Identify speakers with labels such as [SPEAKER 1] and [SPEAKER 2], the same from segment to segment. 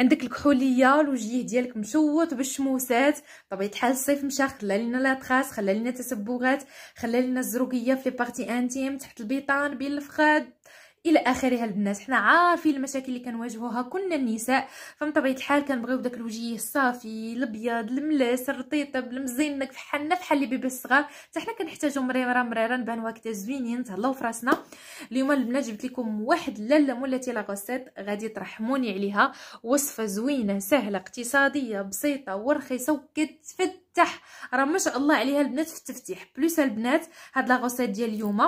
[SPEAKER 1] عندك الكحوليه الوجيه ديالك مشوت بالشموسات طبيعي الحال الصيف مشى خلى لنا تراس خلى لنا تسبغات خلى لنا الزروقيه في لي بارتي انتيم تحت البيطان بين الفخاد الى اخره البنات حنا عارفين المشاكل اللي كنواجهوها كنا النساء فمن طبيعه الحال كنبغيو داك الوجيه الصافي الابيض الملاس الرطيطب المزينك فحالنا فحال لي بيبي الصغار حتى حنا كنحتاجو مريره مريره نبانو هكذا زوينين نتهلاو في راسنا اليوم البنات جبت لكم واحد لاله مولاتي لا غوسيت غادي ترحموني عليها وصفه زوينه سهله اقتصاديه بسيطه ورخيصه وكتفتح راه ما شاء الله عليها البنات في التفتيح بلوس البنات هاد لا غوسيت ديال اليوم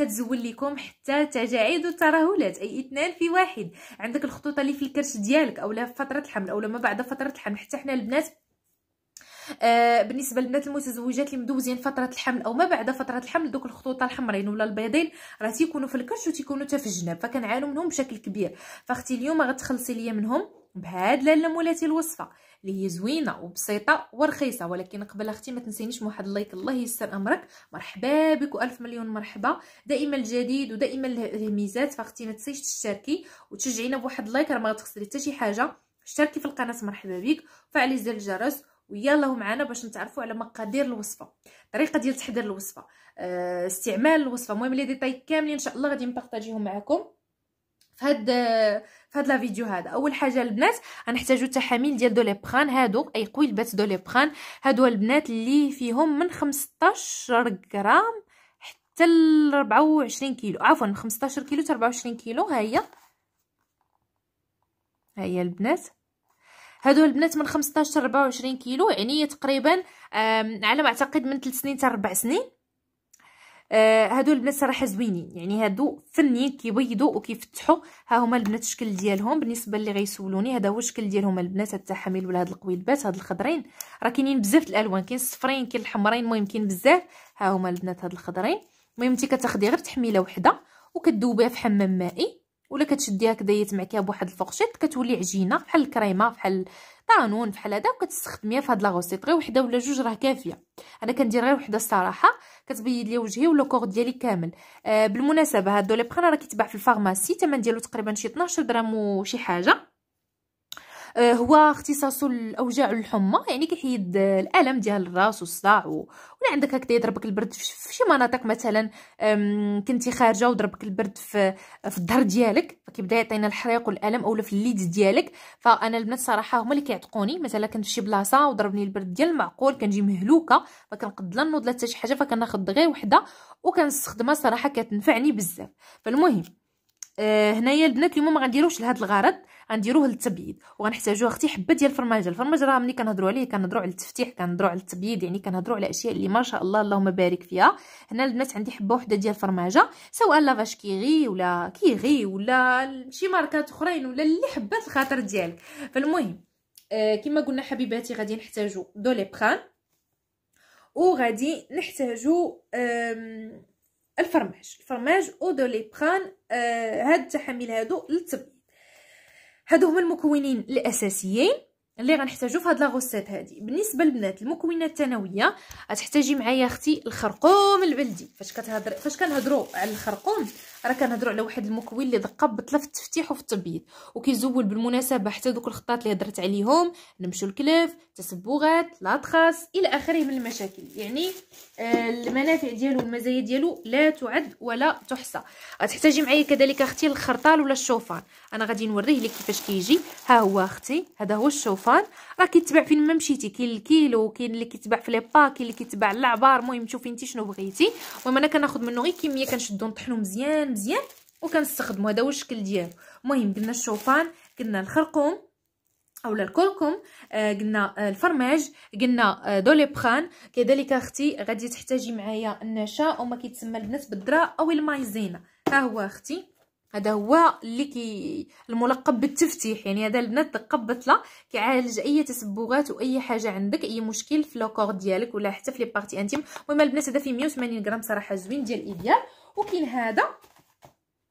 [SPEAKER 1] كتزول لكم حتى التجاعيد الترهلات اي اثنان في واحد عندك الخطوط اللي في الكرش ديالك اولا في فتره الحمل اولا ما بعد فتره الحمل حتى حنا البنات آه بالنسبه للبنات المتزوجات اللي مدوزين فتره الحمل او ما بعد فتره الحمل دوك الخطوط الحمرين ولا البيضين راه تيكونوا في الكرش وتيكونوا حتى في الجناب فكنعانوا منهم بشكل كبير فاختي اليوم غتخلصي ليا منهم بهاد لاله مولاتي الوصفه اللي هي زوينه وبسيطه ورخيصه ولكن قبل اختي ما تنسينيش واحد اللايك الله ييسر امرك مرحبا بك والف مليون مرحبا دائما الجديد ودائما الميزات فاختي ما تنسيش تشتركي وتشجعينا بواحد اللايك راه ما تخسري حتى شي حاجه اشتركي في القناه مرحبا بك وفعلي زر الجرس ويلا هو معنا باش نتعرفوا على مقادير الوصفه الطريقه ديال تحضير الوصفه آه، استعمال الوصفه المهم لي ديتاي كاملين ان شاء الله غادي نبارطاجيهم معكم في هاد في هاد لا فيديو هذا اول حاجه البنات غنحتاجو التحاميل ديال دو دوليبران هادو اي قويلبات دوليبران هادو البنات اللي فيهم من 15 غرام حتى ل 24 كيلو عفوا من 15 كيلو حتى 24 كيلو ها هي ها هي البنات هادو البنات من 15 حتى 24 كيلو يعني تقريبا على ما اعتقد من 3 سنين حتى 4 سنين آه هادو البنات صراحه زوينين يعني هادو فنيين كيبيضوا وكيفتحوا ها هما البنات الشكل ديالهم بالنسبه اللي غيسولوني هذا هو الشكل ديالهم البنات هاد التحاميل ولا هاد القويلبات هاد الخضرين راه كاينين بزاف الالوان كاين الصفرين كاين الحمرين المهم كاين بزاف ها هما البنات هاد الخضرين المهم انت كتاخدي غير تحميله وحده وكتذوبيها في حمام مائي ولا كتشدي هكذا يتمعكيها بواحد الفورشيط كتولي عجينه بحال الكريمه بحال طانون بحال هذا وكتستخدميها فهاد لاغوسيط لا غوسيط غير وحده ولا جوج راه كافيه انا كندير غير وحده الصراحه كتبيض لي وجهي ولا كوغ ديالي كامل آه بالمناسبه هاد لي بخان راه كيتباع في الفارماسي الثمن ديالو تقريبا شي 12 درهم وشي حاجه آه، هو اختصاصه الاوجاع الحمى يعني كيحيد آه، الالم ديال الراس والصداع ولا عندك هكذا يضربك البرد في شي مناطق مثلا كنتي خارجه وضربك البرد في في الظهر ديالك فكيبدا يعطينا الحريق والالم اولا في الليد ديالك فانا البنات صراحه هما اللي كيعتقوني مثلا كنت في شي بلاصه وضربني البرد ديال المعقول كنجي مهلوكه ما كنقد لا نوض لا حتى شي حاجه فكناخذ غير وحده وكنستخدمها صراحه كتنفعني بزاف فالمهم آه هنايا البنات اليوم ما غنديروش لهذا الغرض غنديروه للتبييض وغنحتاجو اختي حبه ديال الفرماجه الفرماج راه ملي كنهضروا عليه كنهضروا على التفتيح كنهضروا على التبييض يعني كنهضروا على اشياء اللي ما شاء الله اللهم بارك فيها هنا البنات عندي حبه وحده ديال الفرماجه سواء لافاش كيغي ولا كيغي ولا شي ماركات اخرين ولا اللي حبات الخاطر ديالك فالمهم آه كما قلنا حبيباتي غادي نحتاجو دو لي بران وغادي نحتاجو الفرماج الفرماج لي آه هاد التحاميل هادو للتبييض هادو هما المكونين الاساسيين اللي غنحتاجو في هاد لا غوسيت هادي بالنسبه للبنات المكونات الثانويه غتحتاجي معايا اختي الخرقوم البلدي فاش كتهضر فاش كنهضروا على الخرقوم راه كنهضروا على واحد المكون اللي دقه بطله في التفتيح وفي التبييض وكيزول بالمناسبه حتى دوك الخطاط اللي هضرت عليهم نمشوا الكلف تسبغات لاطخاس الى اخره من المشاكل يعني آه المنافع ديالو والمزايا ديالو لا تعد ولا تحصى غتحتاجي معايا كذلك اختي الخرطال ولا الشوفان انا غادي نوريه لك كيفاش كيجي ها هو اختي هذا هو الشوفان راه كيتباع فين ما مشيتي كاين الكيلو كاين اللي كيتباع في لي با كاين اللي كيتباع العبار المهم شوفي انت شنو بغيتي المهم انا كناخذ منه غير كميه كنشدو نطحنو مزيان مزيان وكنستخدموا هذا هو الشكل ديالو المهم قلنا الشوفان قلنا الخرقوم اولا الكركم آه قلنا آه، الفرماج قلنا آه بخان كذلك اختي غادي تحتاجي معايا النشا او ما كيتسمى البنات بالدرا او المايزينا ها هو اختي هذا هو اللي كي الملقب بالتفتيح يعني هذا البنات تقبط له كيعالج اي تسبغات واي حاجه عندك اي مشكل في لوكور ديالك ولا حتى في لي بارتي انتيم المهم البنات هذا فيه 180 غرام صراحه زوين ديال ايديال وكاين هذا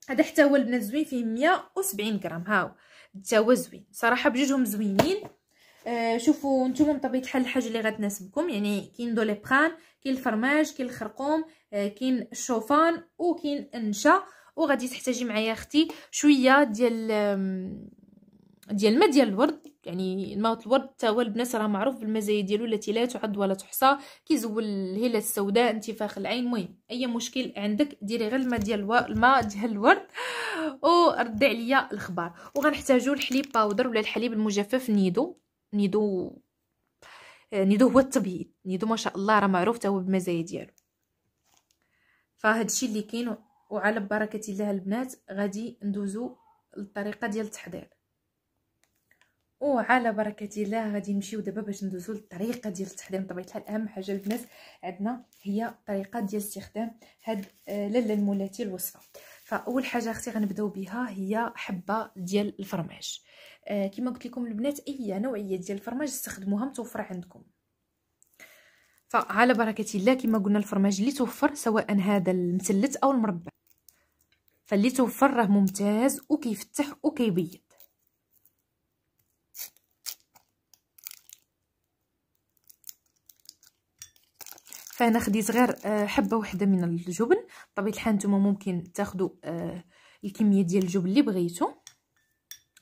[SPEAKER 1] هذا حتى هو البنات زوين فيه 170 غرام هاو حتى هو زوين صراحه بجوجهم زوينين آه شوفوا نتوما بطبيعه الحال الحاجه اللي غتناسبكم يعني كاين دو لي بران كاين الفرماج كاين الخرقوم آه كاين الشوفان وكاين النشا وغادي تحتاجي معايا اختي شويه ديال ديال الماء ديال الورد يعني الماء الورد حتى هو البنات راه معروف بالمزايا ديالو التي لا تعد ولا تحصى كيزول الهلال السوداء انتفاخ العين المهم اي مشكل عندك ديري غير الماء ديال الماء ديال الورد وردي عليا الخبر وغنحتاجو الحليب باودر ولا الحليب المجفف نيدو نيدو آه، نيدو هو التبييض نيدو ما شاء الله راه معروف حتى هو بالمزايا ديالو فهادشي اللي كاين وعلى بركه الله البنات غادي ندوزو للطريقه ديال التحضير وعلى بركه الله غادي نمشيو دابا باش ندوزو للطريقه ديال التحضير بطبيعه الحال اهم حاجه البنات عندنا هي طريقة ديال استخدام هاد آه، لاله المولاتي الوصفه فاول حاجه اختي غنبداو بها هي حبه ديال الفرماج آه كما قلت لكم البنات اي نوعيه ديال الفرماج استخدموها متوفره عندكم فعلى بركه الله كما قلنا الفرماج اللي توفر سواء هذا المثلث او المربع فاللي توفر راه ممتاز وكيفتح وكيبين فانا خديت غير آه، حبه واحده من الجبن بطبيعه الحال نتوما ممكن تاخذوا آه، الكميه ديال الجبن اللي بغيتو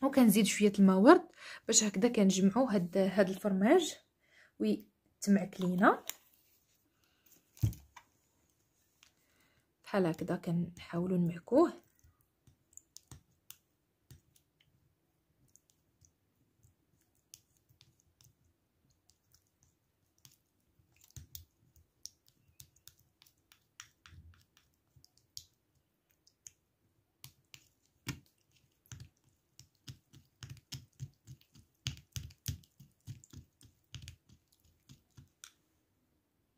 [SPEAKER 1] وكنزيد شويه الماء ورد باش هكذا كنجمعوا هاد هاد الفرماج ويتمعك لينا بحال هكذا كنحاولوا نمعكوه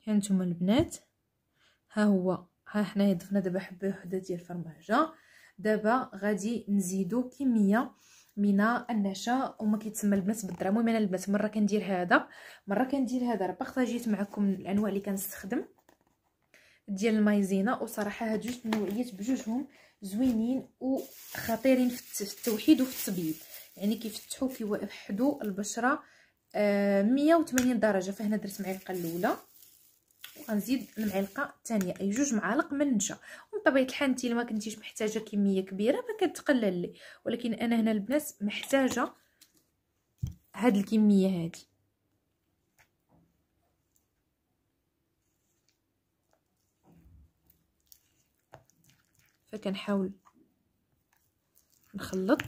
[SPEAKER 1] هانتوما يعني البنات ها هو ها حنايا ضفنا دابا حبه وحده ديال الفرماجه دابا غادي نزيدو كميه من النشا وما كيتسمى البنات بالدراهم المهم انا البنات مره كندير هذا مره كندير هذا راه بارطاجيت معكم الانواع اللي كنستخدم ديال المايزينا وصراحه هاد جوج النوعيات بجوجهم زوينين وخطيرين في التوحيد وفي التبييض يعني كيفتحوا كيوحدوا البشره آه 180 درجه فهنا درت معايا القله الاولى غنزيد المعلقه الثانيه اي جوج معالق من النشا ومن الحال انت ما كنتيش محتاجه كميه كبيره فكتقلل لي ولكن انا هنا البنات محتاجه هاد الكميه هادي فكنحاول نخلط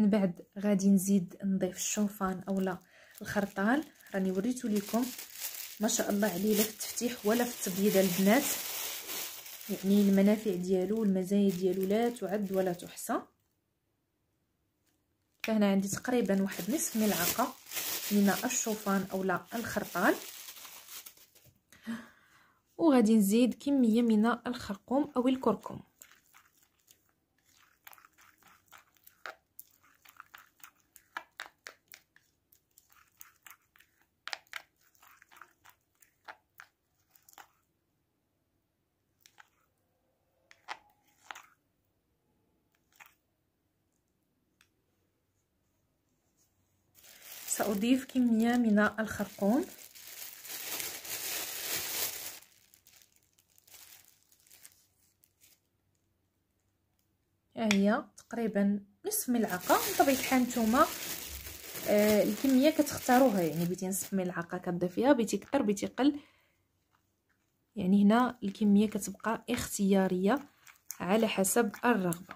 [SPEAKER 1] من بعد غادي نزيد نضيف الشوفان اولا الخرطال راني وريتو لكم ما شاء الله عليه لا في التفتيح ولا في التبييض البنات يعني المنافع ديالو والمزايا ديالو لا تعد ولا تحصى فهنا عندي تقريبا واحد نصف ملعقه من الشوفان اولا الخرطال وغادي نزيد كميه من الخرقوم او الكركم نضيف كمية من الخرقوم هي تقريبا نصف ملعقه من طبيعه الحال نتوما آه الكميه كتختاروها يعني بيتي نصف ملعقه كتضيفيها بيتي كثر بيتي قل يعني هنا الكميه كتبقى اختياريه على حسب الرغبه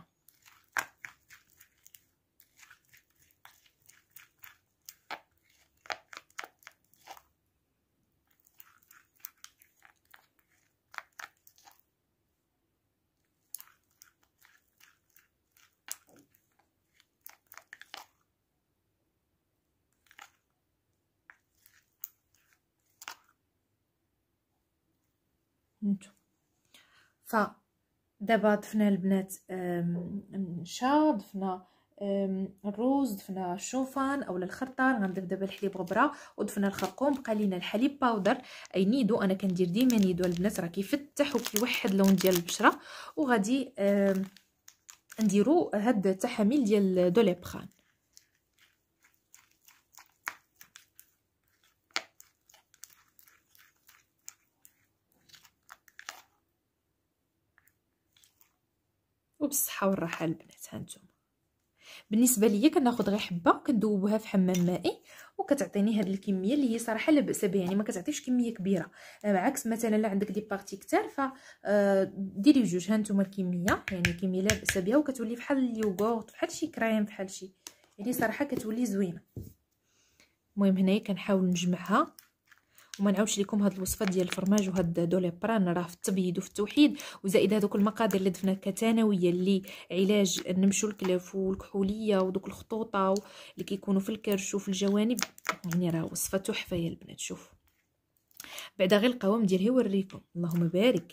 [SPEAKER 1] نتو ف دابا ضفنا البنات النشا ضفنا الروز ضفنا الشوفان اولا الخرطان غندير دابا الحليب غبره ودفنا الخرقوم بقى لينا الحليب باودر اي نيدو انا كندير ديما نيدو البنات راه كيفتح وكيوحد اللون ديال البشره وغادي نديرو هاد التحاميل ديال دوليبخان وبالصحه والراحه البنات هانتوما بالنسبه ليا كناخذ غير حبه كندوبها في حمام مائي وكتعطيني هذه الكميه اللي هي صراحه لا باس بها يعني ما كتعطيش كميه كبيره آه، عكس مثلا الا عندك دي بارتي كثار ف آه، ديري جوج هانتوما الكميه يعني كميه لا باس بها وكتولي بحال اليوغورت بحال شي كريم بحال شي يعني صراحه كتولي زوينه المهم هنايا كنحاول نجمعها وما نعاودش لكم هاد الوصفه ديال الفرماج وهاد دولي بران راه في التبييض وفي التوحيد وزائد هذوك المقادير اللي ضفناها كثانويه اللي علاج النمش الكلاف والكحوليه ودوك الخطوطه اللي كيكونوا في الكرش وفي الجوانب يعني راه وصفه تحفه يا البنات شوفوا بعدا غير القوام ديالها يوريكم اللهم بارك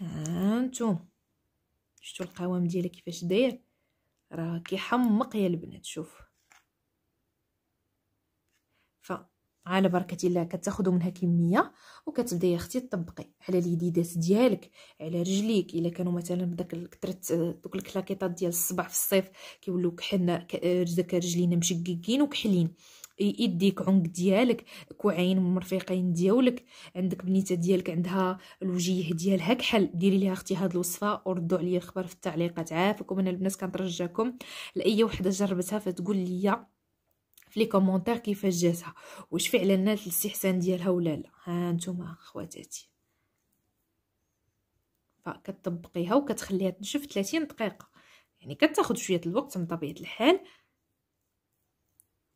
[SPEAKER 1] ها انتم شفتوا القوام ديالها كيفاش داير راه كيحمق يا البنات شوفوا على بركه الله كتاخذوا منها كميه وكتبداي اختي تطبقي على اليديدات ديالك على رجليك الا كانوا مثلا بداك كثرت آه، دوك الكلاكيطات ديال الصبع في الصيف كيوليو كحلنا داك آه، رجلينا مشققين وكحلين يديك عنق ديالك كوعين مرفقين ديالك عندك بنيته ديالك عندها الوجيه ديالها كحل ديري ليها اختي هاد الوصفه وردوا عليا الخبر في التعليقات عافاكم انا البنات كنترجاكم لاي وحده جربتها فتقول لي في لي كومونتير كيفاش جاتها واش فعلا نالت الاستحسان ديالها ولا لا ها نتوما خواتاتي فكتطبقيها وكتخليها تنشف 30 دقيقه يعني كتاخذ شويه الوقت من طبيعه الحال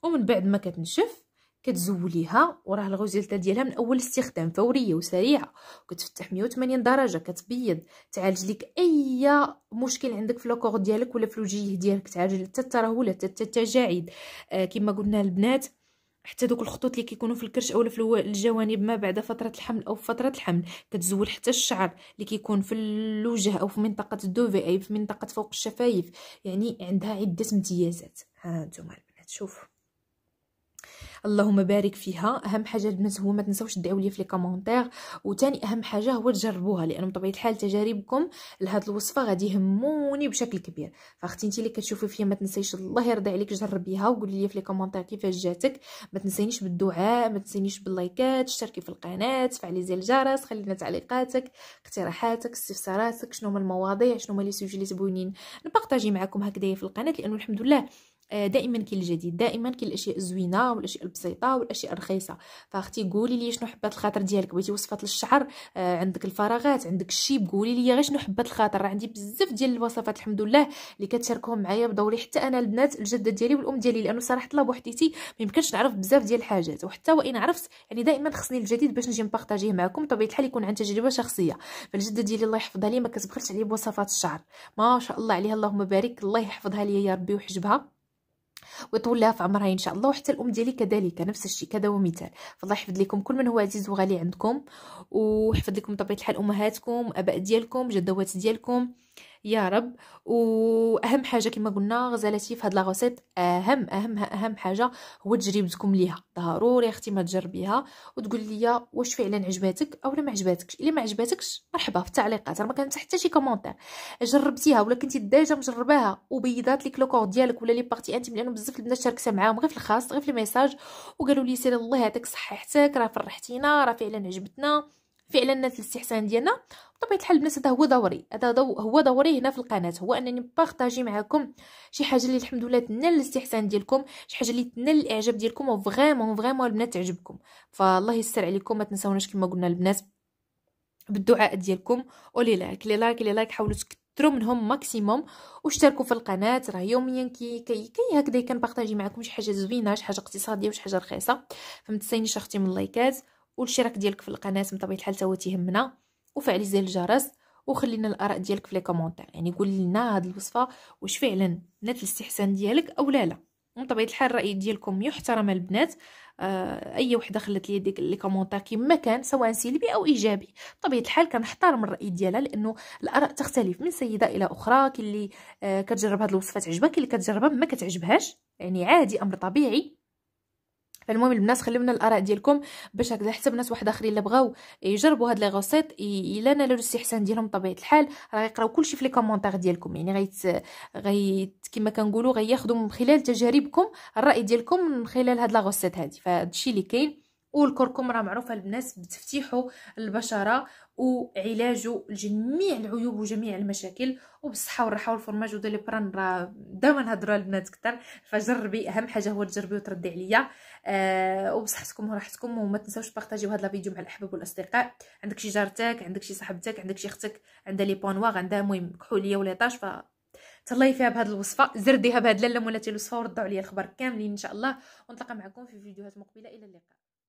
[SPEAKER 1] ومن بعد ما كتنشف كتزوليها وراه الغوزيلتا ديالها من اول استخدام فوريه وسريعه كتفتح 180 درجه كتبيض تعالج لك اي مشكل عندك في لوكور ديالك ولا في الوجه ديالك تعالج حتى الترهلات حتى التجاعيد آه كما قلنا البنات حتى دوك الخطوط اللي كيكونوا في الكرش اولا في الجوانب ما بعد فتره الحمل او فتره الحمل كتزول حتى الشعر اللي كيكون في الوجه او في منطقه الدوفي اي في منطقه فوق الشفايف يعني عندها عده امتيازات ها نتوما البنات شوفوا اللهم بارك فيها اهم حاجه البنات هو ما تنساوش دعوا لي في لي كومونتير وثاني اهم حاجه هو تجربوها لانه بطبيعه الحال تجاربكم لهاد الوصفه غادي يهموني بشكل كبير فاختي انت اللي كتشوفي فيا ما تنسيش الله يرضي عليك جربيها وقولي لي في لي كومونتير كيفاش جاتك ما تنسينيش بالدعاء ما تنسينيش باللايكات اشتركي في القناه فعلي زر الجرس خلينا تعليقاتك اقتراحاتك استفساراتك شنو هما المواضيع شنو هما لي سوجي اللي تبغونين نبارطاجي معكم هكذا في القناه لانه الحمد لله آه، دائما كاين الجديد دائما كاين الاشياء الزوينه والاشياء البسيطه والاشياء الرخيصه فاختي قولي لي شنو حبات الخاطر ديالك بغيتي وصفات للشعر آه، عندك الفراغات عندك الشيب قولي لي غير شنو حبات الخاطر عندي بزاف ديال الوصفات الحمد لله اللي كتشاركهم معايا بدوري حتى انا البنات الجده ديالي والام ديالي لانه صراحه الله بوحديتي ما يمكنش نعرف بزاف ديال الحاجات وحتى وان عرفت يعني دائما خصني الجديد باش نجي نبارطاجيه معكم طبيعي الحال يكون عن تجربه شخصيه فالجده ديالي الله يحفظها لي ما كتبخلش عليا بوصفات الشعر ما شاء الله عليها اللهم بارك الله يحفظها لي يا ربي وحجبها ويطول في عمرها ان شاء الله وحتى الام ديالي كذلك نفس الشيء كذا ومثال فالله يحفظ لكم كل من هو عزيز وغالي عندكم ويحفظ لكم بطبيعه الحال امهاتكم اباء ديالكم جدوات ديالكم يا رب واهم حاجه كما قلنا غزالتي في هاد لا غوسيت اهم اهم اهم حاجه هو تجربتكم ليها ضروري اختي ما تجربيها وتقول لي واش فعلا عجباتك اولا ما عجباتكش الا ما عجباتكش مرحبا في التعليقات راه ما كانت حتى شي كومونتير جربتيها ولا كنتي ديجا مجرباها وبيضات لك لوكور ديالك ولا لي بارتي انتيم لانه بزاف البنات شاركتها معاهم غير في الخاص غير في الميساج وقالوا لي سيري الله يعطيك صحيحتك راه فرحتينا راه فعلا عجبتنا فعلا الناس الاستحسان ديالنا بطبيعه الحال البنات هذا هو دوري هذا دو هو دوري هنا في القناه هو انني بارطاجي معكم شي حاجه اللي الحمد لله تنال الاستحسان ديالكم شي حاجه اللي تنال الاعجاب ديالكم وفريمون فغيمون البنات تعجبكم فالله يستر عليكم ما تنساوناش كما قلنا البنات بالدعاء ديالكم ولي لايك لي لايك لي لايك حاولوا تكثروا منهم ماكسيموم واشتركوا في القناه راه يوميا كي كي, كي هكذا كنبارطاجي معكم شي حاجه زوينه شي حاجه اقتصاديه وشي حاجه رخيصه فما اختي من اللايكات والاشتراك ديالك في القناه بطبيعه الحال تا هو تيهمنا وفعلي زر الجرس وخلينا الاراء ديالك في لي كومونتير يعني قول لنا هاد الوصفه واش فعلا نالت الاستحسان ديالك او لا لا بطبيعه الحال الراي ديالكم يحترم البنات آه اي وحده خلات لي ديك لي كومونتير كما كان سواء سلبي او ايجابي بطبيعه الحال كنحترم الراي ديالها لانه الاراء تختلف من سيده الى اخرى كاين اللي آه كتجرب هاد الوصفه تعجبها كاين اللي كتجربها ما كتعجبهاش يعني عادي امر طبيعي فالمهم البنات خليونا الاراء ديالكم باش هكذا حتى بنات واحد اخرين اللي بغاو يجربوا هاد لي غوسيط الا نالوا الاستحسان ديالهم بطبيعه الحال راه يقراو كلشي في لي كومونتير ديالكم يعني غيت غي كما كنقولوا غياخذوا من خلال تجاربكم الراي ديالكم من خلال هاد لا غوسيط هادي فهادشي اللي كاين والكركم راه معروفه البنات بتفتيحو البشره وعلاجه لجميع العيوب وجميع المشاكل وبالصحه والراحه والفرماج ودي بران راه دائما نهضروا البنات كثر فجربي اهم حاجه هو تجربي وتردي عليا آه وبصحتكم وراحتكم وما تنساوش بارطاجيو هذا الفيديو مع الاحباب والاصدقاء عندك شي جارتك عندك شي صاحبتك عندك شي اختك عندها لي بوان واغ عندها المهم كحوليه ولا طاش ف تهلاي فيها بهاد الوصفه زرديها بهاد اللمه ولا الوصفه وردوا عليا الخبر كاملين ان شاء الله ونتلاقى معكم في فيديوهات مقبله الى اللقاء